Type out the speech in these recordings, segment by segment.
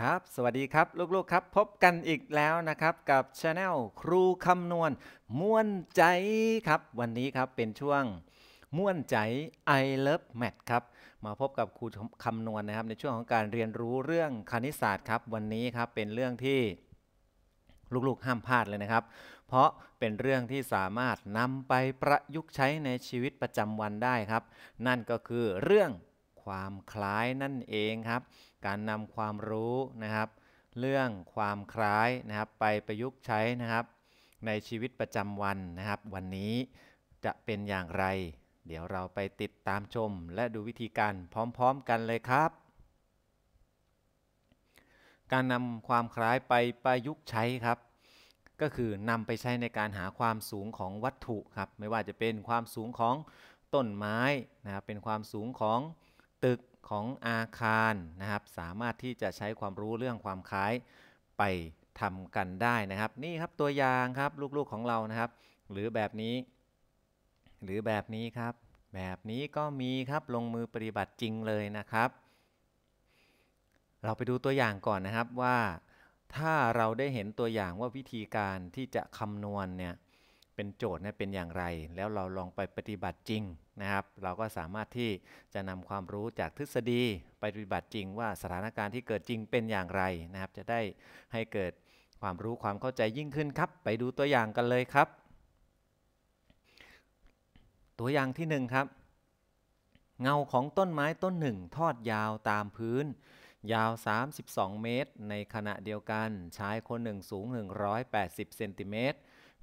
ครับสวัสดีครับลูกๆครับพบกันอีกแล้วนะครับกับช anel ครูคำนวณม่วนใจครับวันนี้ครับเป็นช่วง ม่วนใจ I love math ครับมาพบกับครูคำนวณนนะครับ ในช่วงของการเรียนรู้เรื่องคณิตศาสตร์ครับ วันนี้ครับเป็นเรื่องที่ ลูกๆห้ามพลาดเลยนะครับ เพราะเป็นเรื่องที่สามารถนำไปประยุกต์ใช้ในชีวิตประจำวันได้ครับ นั่นก็คือเรื่องความคล้ายนั่นเองครับ การนำความรู้นะครับ เรื่องความคล้ายนะครับไปประยุกต์ใช้นะครับ ในชีวิตประจำวันนะครับวันนี้จะเป็นอย่างไร เดี๋ยวเราไปติดตามชมและดูวิธีการพร้อม ๆ กันเลยครับ การนำความคล้ายไปประยุกต์ใช้ครับ ก็คือนำไปใช้ในการหาความสูงของวัตถุครับไม่ว่าจะเป็นความสูงของต้นไม้ นะครับเป็นความสูงของตึกของอาคารนะครับ สามารถที่จะใช้ความรู้เรื่องความคล้ายไปทำกันได้นะครับ นี่ครับตัวอย่างครับลูกๆของเรานะครับ หรือแบบนี้ หรือแบบนี้ครับ แบบนี้ก็มีครับลงมือปฏิบัติจริงเลยนะครับ เราไปดูตัวอย่างก่อนนะครับว่าถ้าเราได้เห็นตัวอย่างว่าวิธีการที่จะคำนวณเนี่ยเป็นโจทย์เนี่ยเป็นอย่างไร แล้วเราลองไปปฏิบัติจริงนะครับ เราก็สามารถที่จะนำความรู้จากทฤษฎี ไปปฏิบัติจริงว่าสถานการณ์ที่เกิดจริงเป็นอย่างไรนะครับ จะได้ให้เกิดความรู้ความเข้าใจยิ่งขึ้นครับ ไปดูตัวอย่างกันเลยครับ ตัวอย่างที่1ครับ เงาของต้นไม้ต้นหนึ่งทอดยาวตามพื้น ยาว 32 เมตรในขณะเดียวกันชายคนหนึ่งสูง180เซนติเมตร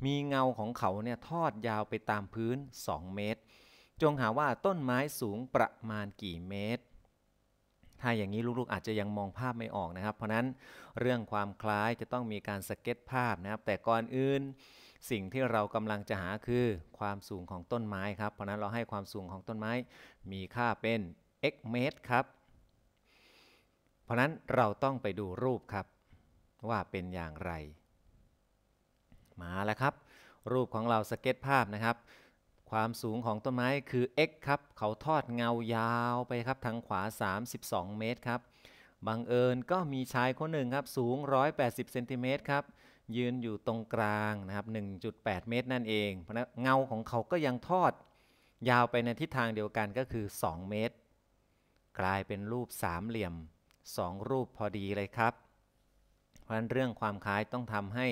มีเงาของเขาเนี่ยทอดยาวไปตามพื้น 2 เมตร จงหาว่าต้นไม้สูงประมาณกี่เมตร ถ้าอย่างนี้ ลูกๆ อาจจะยังมองภาพไม่ออกนะครับ เพราะนั้นเรื่องความคล้ายจะต้องมีการสเก็ตภาพนะครับ แต่ก่อนอื่นสิ่งที่เรากำลังจะหาคือความสูงของต้นไม้ครับ เพราะนั้นเราให้ความสูงของต้นไม้มีค่าเป็น x เมตรครับ เพราะนั้นเราต้องไปดูรูปครับว่าเป็นอย่างไรมาแล้วครับ รูปของเราสเก็ตภาพนะครับ ความสูงของต้นไม้คือ x ครับ เขาทอดเงายาวไปครับทางขวา 32 เมตรครับบังเอิญก็มีชายคนหนึ่งครับ สูง 180เซนติเมตรครับยืนอยู่ตรงกลางนะครับ1.8 เมตรนั่นเอง เพราะนั้นเงาของเขาก็ยังทอดยาวไปในทิศทางเดียวกันก็คือ 2 เมตร กลายเป็นรูปสามเหลี่ยม 2 รูปพอดีเลยครับ เพราะนั้นเรื่องความคล้ายต้องทำให้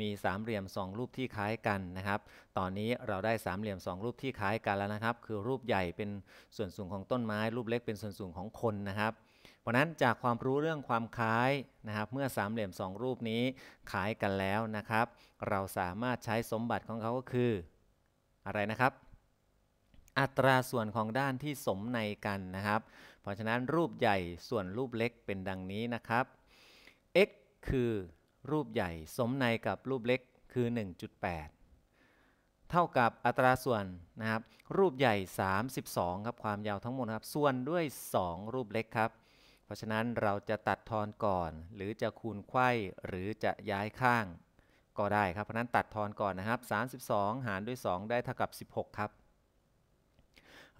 มีสามเหลี่ยมสองรูปที่คล้ายกันนะครับ ตอนนี้เราได้สามเหลี่ยมสองรูปที่คล้ายกันแล้วนะครับ คือรูปใหญ่เป็นส่วนสูงของต้นไม้ รูปเล็กเป็นส่วนสูงของคนนะครับ เพราะนั้นจากความรู้เรื่องความคล้ายนะครับ เมื่อสามเหลี่ยมสองรูปนี้คล้ายกันแล้วนะครับ เราสามารถใช้สมบัติของเขา ก็คืออะไรนะครับ อัตราส่วนของด้านที่สมในกันนะครับ เพราะฉะนั้นรูปใหญ่ส่วนรูปเล็กเป็นดังนี้นะครับ x คือรูปใหญ่สมในกับรูปเล็กคือ 1.8 เท่ากับอัตราส่วนนะครับ รูปใหญ่ 32ครับความยาวทั้งหมดครับ ส่วนด้วย 2 รูปเล็กครับ เพราะฉะนั้นเราจะตัดทอนก่อนหรือจะคูณไขว้หรือจะย้ายข้างก็ได้ครับเพราะนั้นตัดทอนก่อนนะครับ 32 หารด้วย 2 ได้เท่ากับ 16 ครับ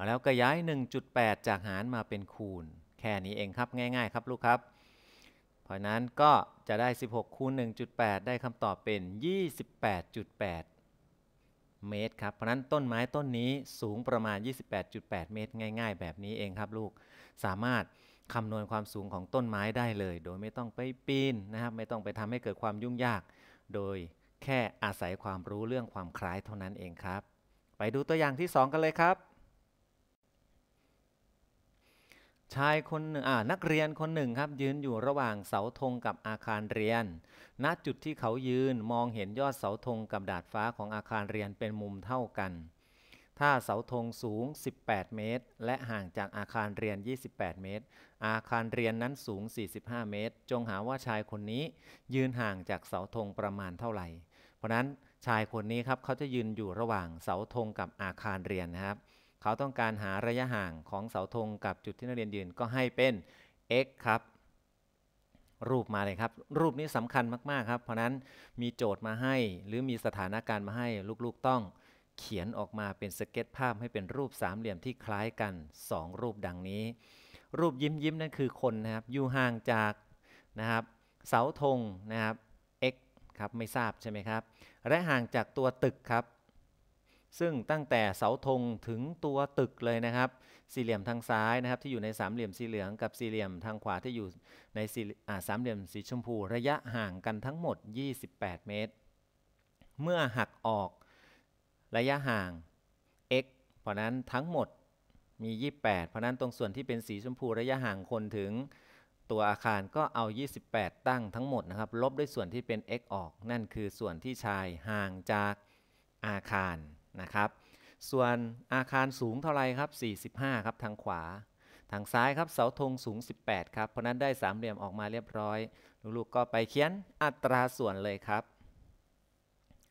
แล้วก็ย้าย 1.8 จากหารมาเป็นคูณ แค่นี้เองครับง่าย ๆ ครับลูกครับเพราะนั้นก็จะได้16คูณ1.8 ได้คำตอบเป็น28.8เมตรครับเพราะนั้นต้นไม้ต้นนี้สูงประมาณ 28.8 เมตร ง่าย ๆ แบบนี้เองครับ ลูกสามารถคำนวณความสูงของต้นไม้ได้เลย โดยไม่ต้องไปปีนนะครับ ไม่ต้องไปทำให้เกิดความยุ่งยาก โดยแค่อาศัยความรู้เรื่องความคล้ายเท่านั้นเองครับ ไปดูตัวอย่างที่ 2 กันเลยครับชายคนหนึ่งนักเรียนคนหนึ่งครับยืนอยู่ระหว่างเสาธงกับอาคารเรียน ณจุดที่เขายืนมองเห็นยอดเสาธงกับดาดฟ้าของอาคารเรียนเป็นมุมเท่ากัน ถ้าเสาธงสูง 18 เมตร และห่างจากอาคารเรียน 28 เมตร อาคารเรียนนั้นสูง 45 เมตร จงหาว่าชายคนนี้ยืนห่างจากเสาธงประมาณเท่าไหร่ เพราะนั้นชายคนนี้ครับเขาจะยืนอยู่ระหว่างเสาธงกับอาคารเรียนนะครับเขาต้องการหาระยะห่างของเสาธงกับจุดที่นักเรียนยืนก็ให้เป็น x ครับ รูปมาเลยครับรูปนี้สำคัญมากๆครับ เพราะนั้นมีโจทย์มาให้ หรือมีสถานการณ์มาให้ ลูกๆต้องเขียนออกมาเป็นสเก็ตภาพให้เป็นรูปสามเหลี่ยมที่คล้ายกัน 2 รูปดังนี้ รูปยิ้มยิ้มนั่นคือคนนะครับอยู่ห่างจากนะครับเสาธงนะครับ x ครับไม่ทราบใช่ไหมครับและห่างจากตัวตึกครับซึ่งตั้งแต่เสาธงถึงตัวตึกเลยนะครับ สี่เหลี่ยมทางซ้ายนะครับที่อยู่ในสามเหลี่ยมสีเหลืองกับสี่เหลี่ยมทางขวาที่อยู่ในสี่สามเหลี่ยมสีชมพู ระยะห่างกันทั้งหมด 28 เมตร เมื่อหักออกระยะห่าง x เพราะนั้นทั้งหมดมี 28 เพราะนั้นตรงส่วนที่เป็นสีชมพูระยะห่างคนถึงตัวอาคารก็เอา 28 ตั้งทั้งหมดนะครับ ลบด้วยส่วนที่เป็น x ออก นั่นคือส่วนที่ชายห่างจากอาคารนะครับ ส่วนอาคารสูงเท่าไรครับ45ครับ ทางขวา ทางซ้ายครับ เสาธงสูง 18ครับ เพราะนั้นได้สามเหลี่ยมออกมาเรียบร้อย ลูกๆก็ไปเขียนอัตราส่วนเลยครับ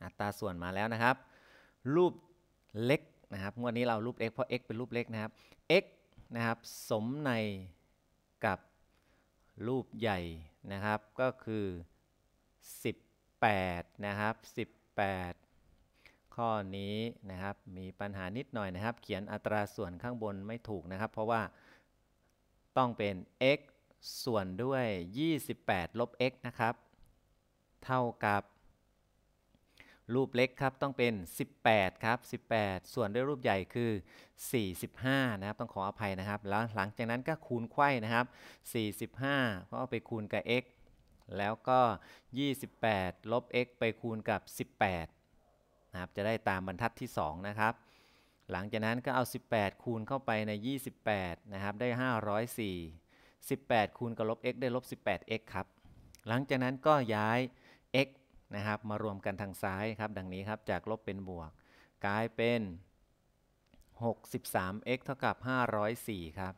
อัตราส่วนมาแล้วนะครับ รูปเล็กนะครับวันนี้เรารูป x เพราะ x เป็นรูปเล็กนะครับ x นะครับ สมในกับรูปใหญ่นะครับ ก็คือ 18นะครับ18ข้อนี้นะครับมีปัญหานิดหน่อยนะครับเขียนอัตราส่วนข้างบนไม่ถูกนะครับเพราะว่าต้องเป็น x ส่วนด้วย 28 ลบ x นะครับเท่ากับ รูปเล็กครับต้องเป็น 18 ครับ 18 ส่วนด้วยรูปใหญ่คือ 45นะครับต้องขออภัยนะครับแล้วหลังจากนั้นก็คูณไข่นะครับ 45ก็เอาไปคูณกับ x แล้วก็ 28ลบ x ไปคูณกับ 18ครับจะได้ตามบรรทัดที่ 2 นะครับ หลังจากนั้นก็เอา 18 คูณเข้าไปใน 28นะครับได้504 18 คูณกับลบ x ได้ลบ 18x ครับ หลังจากนั้นก็ย้าย x นะครับมารวมกันทางซ้ายครับดังนี้ครับจากลบเป็นบวก กลายเป็น 63x เท่ากับ504ครับ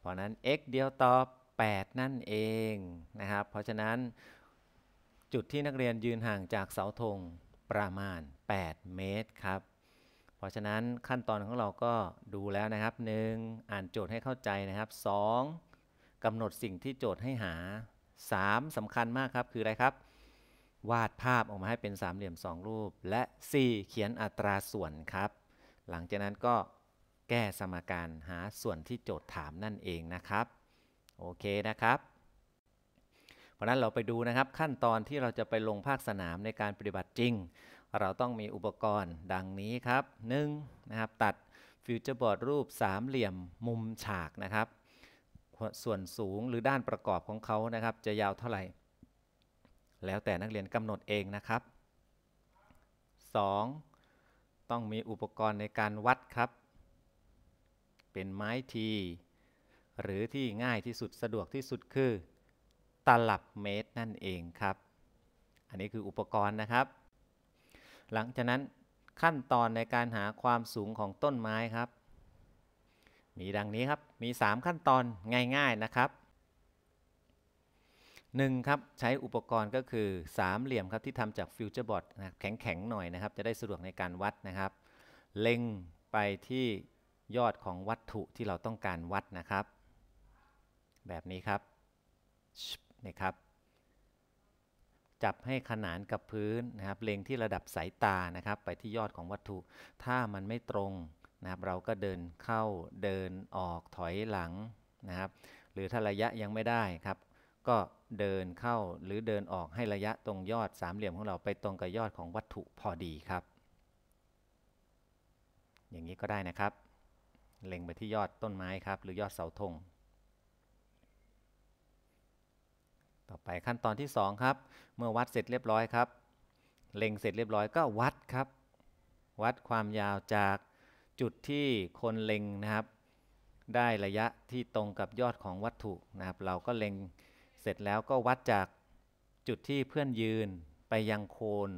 เพราะนั้น x เดียวต่อ8นั่นเองนะครับ เพราะฉะนั้น จุดที่นักเรียนยืนห่างจากเสาธงประมาณ 8 เมตรครับ เพราะฉะนั้นขั้นตอนของเราก็ดูแล้วนะครับ 1. อ่านโจทย์ให้เข้าใจนะครับ 2. กำหนดสิ่งที่โจทย์ให้หา 3. สำคัญมากครับคืออะไรครับ วาดภาพออกมาให้เป็นสามเหลี่ยม 2 รูป และ 4. เขียนอัตราส่วนครับ หลังจากนั้นก็แก้สมการหาส่วนที่โจทย์ถามนั่นเองนะครับ โอเคนะครับเพราะนั้นเราไปดูนะครับขั้นตอนที่เราจะไปลงภาคสนามในการปฏิบัติจริง เราต้องมีอุปกรณ์ดังนี้ครับ1นนะครับตัดฟิวเจอร์บอร์ดรูปสามเหลี่ยมมุมฉากนะครับ ส่วนสูงหรือด้านประกอบของเขานะครับจะยาวเท่าไหร่ แล้วแต่นักเรียนกำหนดเองนะครับ 2. ต้องมีอุปกรณ์ในการวัดครับ เป็นไม้ที หรือที่ง่ายที่สุดสะดวกที่สุดคือตลับเมตรนั่นเองครับ อันนี้คืออุปกรณ์นะครับ หลังจากนั้นขั้นตอนในการหาความสูงของต้นไม้ครับ มีดังนี้ครับมี 3 ขั้นตอนง่ายๆนะครับ 1. ครับใช้อุปกรณ์ก็คือสามเหลี่ยมครับที่ทำจากฟิวเจอร์บอร์ดแข็งๆหน่อยนะครับจะได้สะดวกในการวัดนะครับ เล็งไปที่ยอดของวัตถุที่เราต้องการวัดนะครับ แบบนี้ครับนะครับจับให้ขนานกับพื้นนะครับเล็งที่ระดับสายตานะครับไปที่ยอดของวัตถุ ถ้ามันไม่ตรงนะครับเราก็เดินเข้าเดินออกถอยหลังนะครับหรือถ้าระยะยังไม่ได้ครับ ก็เดินเข้าหรือเดินออกให้ระยะตรงยอดสามเหลี่ยมของเราไปตรงกับยอดของวัตถุพอดีครับ อย่างนี้ก็ได้นะครับเล็งไปที่ยอดต้นไม้ครับหรือยอดเสาธงต่อไปขั้นตอนที่2ครับ เมื่อวัดเสร็จเรียบร้อยครับเล็งเสร็จเรียบร้อยก็วัดครับ วัดความยาวจากจุดที่คนเล็งนะครับ ได้ระยะที่ตรงกับยอดของวัตถุนะครับ เราก็เล็งเสร็จแล้วก็วัดจากจุดที่เพื่อนยืนไปยังโคน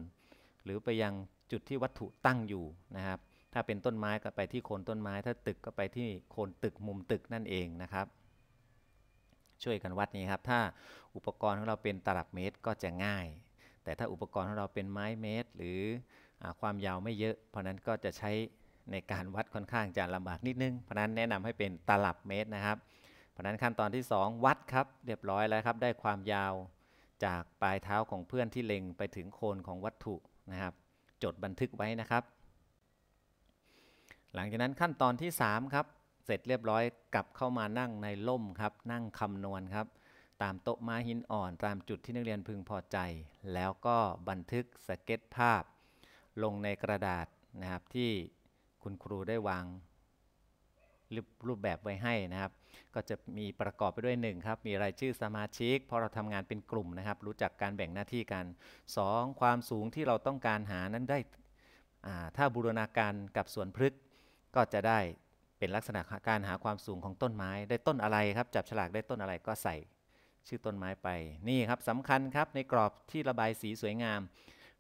หรือไปยังจุดที่วัตถุตั้งอยู่นะครับ ถ้าเป็นต้นไม้ก็ไปที่โคนต้นไม้ ถ้าตึกก็ไปที่โคนตึกมุมตึกนั่นเองนะครับช่วยกันวัดนี่ครับ ถ้าอุปกรณ์ของเราเป็นตลับเมตรก็จะง่าย แต่ถ้าอุปกรณ์ของเราเป็นไม้เมตร หรือความยาวไม่เยอะ เพราะนั้นก็จะใช้ในการวัดค่อนข้างจะลำบากนิดนึง เพราะนั้นแนะนำให้เป็นตลับเมตรนะครับ เพราะนั้นขั้นตอนที่ 2 วัดครับ เรียบร้อยแล้วครับ ได้ความยาวจากปลายเท้าของเพื่อนที่เล็งไปถึงโคนของวัตถุนะครับจดบันทึกไว้นะครับ หลังจากนั้นขั้นตอนที่ 3 ครับเสร็จเรียบร้อยกลับเข้ามานั่งในล่มครับ นั่งคำนวณครับ ตามโต๊ะม้าหินอ่อน ตามจุดที่นักเรียนพึงพอใจ แล้วก็บันทึกสเก็ตภาพ ลงในกระดาษนะครับที่คุณครูได้วางรรูปแบบไว้ให้นะครับ ก็จะมีประกอบไปด้วย1ครับ มีรายชื่อสมาชิก เพราะเราทำงานเป็นกลุ่มนะครับ รู้จักการแบ่งหน้าที่กัน 2. ความสูงที่เราต้องการหานั้นได้ถ้าบูรณาการกับสวนพฤกษ์ก็จะได้เป็นลักษณะการหาความสูงของต้นไม้ได้ต้นอะไรครับจับฉลากได้ต้นอะไรก็ใส่ชื่อต้นไม้ไปนี่ครับสำคัญครับ ในกรอบที่ระบายสีสวยงาม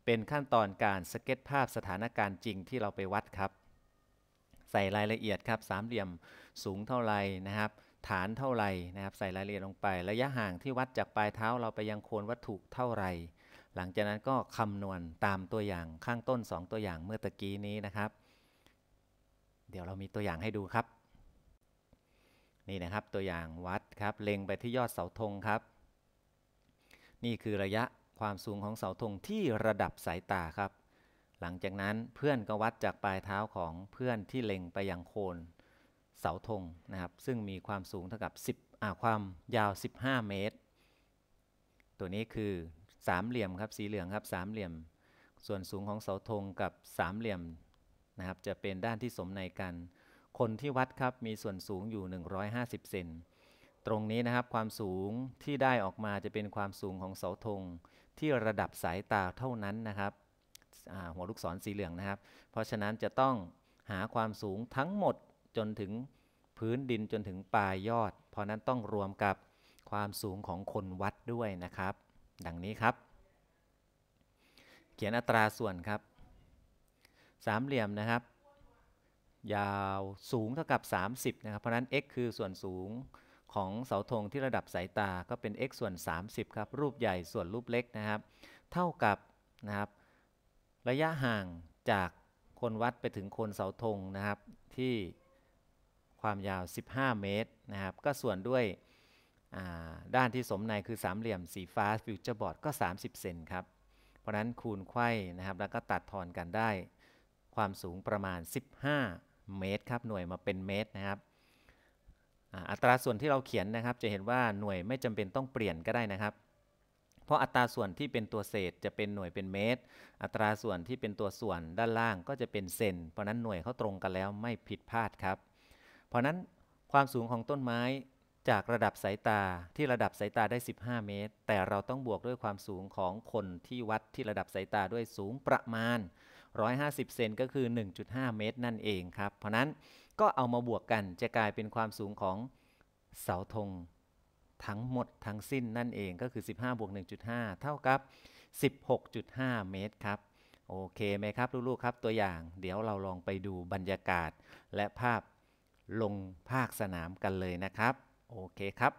เป็นขั้นตอนการสเก็ตภาพสถานการณ์จริงที่เราไปวัดครับ ใส่รายละเอียดครับสามเหลี่ยมสูงเท่าไรนะครับ ฐานเท่าไรนะครับ ใส่รายละเอียดลงไป ระยะห่างที่วัดจากปลายเท้าเราไปยังโคนวัตถุเท่าไรหลังจากนั้นก็คำนวณตามตัวอย่างข้างต้น 2 ตัวอย่างเมื่อตะกี้นี้นะครับเดี๋ยวเรามีตัวอย่างให้ดูครับ นี่นะครับตัวอย่างวัด ครับเล็งไปที่ยอดเสาธงครับ นี่คือระยะความสูงของเสาธงที่ระดับสายตาครับ หลังจากนั้นเพื่อนก็ วัดจากปลายเท้าของเพื่อนที่เล็งไปยังโคนเสาธงนะครับ ซึ่งมีความสูงเท่ากับ 10อ่าความยาว 15 เมตร ตัวนี้คือสามเหลี่ยมครับสีเหลืองครับสามเหลี่ยม ส่วนสูงของเสาธงกับสามเหลี่ยมนะครับจะเป็นด้านที่สม ใน กัน คนที่วัดครับมีส่วนสูงอยู่ 150 เซนตรงนี้นะครับความสูงที่ได้ออกมาจะเป็นความสูงของเสาธงที่ระดับสายตาเท่านั้นนะครับหัวลูกศรสีเหลืองนะครับ เพราะฉะนั้นจะต้องหาความสูงทั้งหมดจนถึงพื้นดินจนถึงปลายยอด เพราะนั้นต้องรวมกับความสูงของคนวัดด้วยนะครับ ดังนี้ครับ เขียนอัตราส่วนครับสามเหลี่ยมนะครับยาวสูงเท่ากับ 30นะครับเพราะนั้น x คือส่วนสูงของเสาธงที่ระดับสายตาก็เป็น x ส่วน 30 ครับ รูปใหญ่ส่วนรูปเล็กนะครับ เท่ากับนะครับ ระยะห่างจากคนวัดไปถึงคนเสาธงนะครับที่ความยาว 15 เมตรนะครับก็ส่วนด้วยด้านที่สมในคือสามเหลี่ยม สี ฟ้าฟิวเจอร์บอร์ดก็30 เซนครับเพราะนั้นคูณไข่้นะครับแล้วก็ตัดทอนกันได้ความสูงประมาณ 15 เมตร ครับหน่วยมาเป็นเมตรนะครับอัตราส่วนที่เราเขียนนะครับจะเห็นว่าหน่วยไม่จำเป็นต้องเปลี่ยนก็ได้นะครับ เพราะอัตราส่วนที่เป็นตัวเศษจะเป็นหน่วยเป็นเมตร อัตราส่วนที่เป็นตัวส่วนด้านล่างก็จะเป็นเซนเพราะนั้นหน่วยเขาตรงกันแล้วไม่ผิดพลาดครับ เพราะนั้นความสูงของต้นไม้จากระดับสายตา ที่ระดับสายตาได้ 15 เมตร แต่เราต้องบวกด้วยความสูงของคนที่วัดที่ระดับสายตาด้วยสูงประมาณ150เซนก็คือ 1.5 เมตรนั่นเองครับ เพราะนั้นก็เอามาบวกกันจะกลายเป็นความสูงของเสาธงทั้งหมดทั้งสิ้นนั่นเองก็คือ 15 บวก 1.5 เท่ากับ 16.5 เมตรครับ โอเคไหมครับ ลูกๆ ครับตัวอย่างเดี๋ยวเราลองไปดูบรรยากาศและภาพลงภาคสนามกันเลยนะครับโอเคครับ